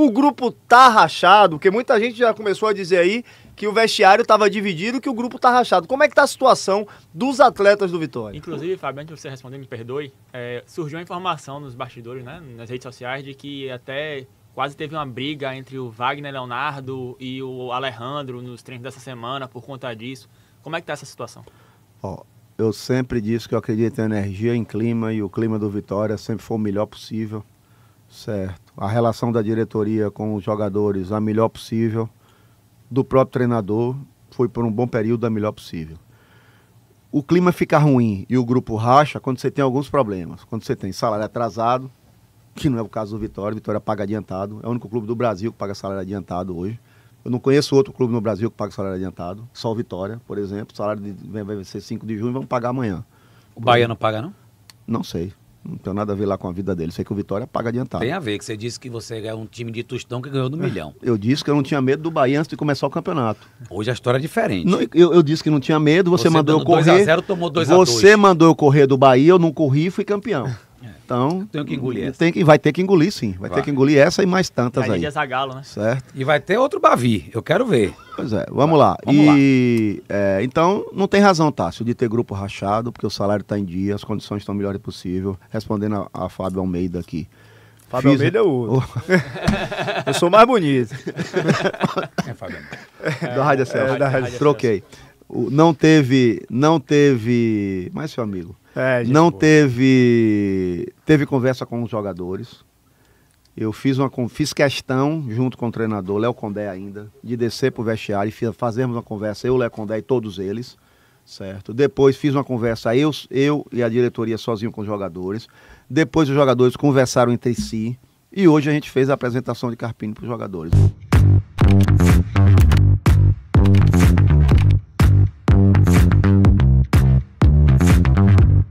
O grupo tá rachado, porque muita gente já começou a dizer aí que o vestiário estava dividido, que o grupo tá rachado. Como é que tá a situação dos atletas do Vitória? Inclusive, Fabiano, antes de você responder, me perdoe, é, surgiu a informação nos bastidores, né, nas redes sociais, de que até quase teve uma briga entre o Wagner Leonardo e o Alejandro nos treinos dessa semana por conta disso. Como é que tá essa situação? Ó, eu sempre disse que eu acredito em energia, em clima, e o clima do Vitória sempre foi o melhor possível. Certo. A relação da diretoria com os jogadores a melhor possível, do próprio treinador, foi por um bom período a melhor possível. O clima fica ruim e o grupo racha quando você tem alguns problemas. Quando você tem salário atrasado, que não é o caso do Vitória, Vitória paga adiantado, é o único clube do Brasil que paga salário adiantado hoje. Eu não conheço outro clube no Brasil que paga salário adiantado, só o Vitória, por exemplo, o salário de, vai ser 5 de junho, e vamos pagar amanhã. O Bahia não paga não? Não sei. Não tem nada a ver lá com a vida dele. Sei que o Vitória paga adiantado. Tem a ver, que você disse que você é um time de tostão que ganhou no é. milhão. Eu disse que eu não tinha medo do Bahia antes de começar o campeonato. Hoje a história é diferente. Não, eu, eu disse que não tinha medo, você, você mandou eu correr. 2 a 0 tomou 2 Você a 2. mandou eu correr do Bahia, eu não corri e fui campeão. Então. Tenho que engolir essa. Tem que, vai ter que engolir, sim. Vai, vai. ter que engolir essa e mais tantas aí. aí. galo, né? Certo. E vai ter outro Bavi, eu quero ver. Pois é, vamos vai. lá. Vamos e lá. É, então, não tem razão, Tássio, de ter grupo rachado, porque o salário está em dia, as condições estão melhores possível. Respondendo a, a Fábio Almeida aqui. Fábio Fiz... Almeida é o. eu sou mais bonito. É, Fábio. É, da Rádio Celso. É, da Rádio Troquei não teve, não teve, mais seu amigo, é, não teve, teve conversa com os jogadores. Eu fiz uma fiz questão junto com o treinador Léo Condé ainda de descer para o vestiário e fazermos uma conversa eu, Léo Condé e todos eles, certo? Depois fiz uma conversa eu, eu e a diretoria sozinho com os jogadores. Depois os jogadores conversaram entre si e hoje a gente fez a apresentação de Carpini para os jogadores.